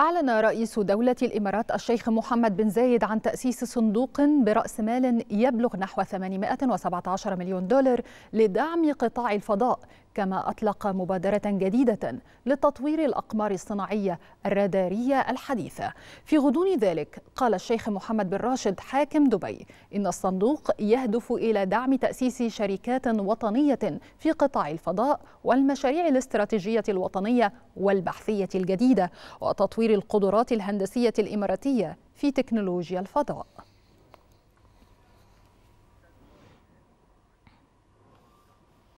أعلن رئيس دولة الإمارات الشيخ محمد بن زايد عن تأسيس صندوق برأس مال يبلغ نحو 817 مليون دولار لدعم قطاع الفضاء كما أطلق مبادرة جديدة لتطوير الأقمار الصناعية الرادارية الحديثة في غضون ذلك قال الشيخ محمد بن راشد حاكم دبي إن الصندوق يهدف إلى دعم تأسيس شركات وطنية في قطاع الفضاء والمشاريع الاستراتيجية الوطنية والبحثية الجديدة وتطوير القدرات الهندسية الإماراتية في تكنولوجيا الفضاء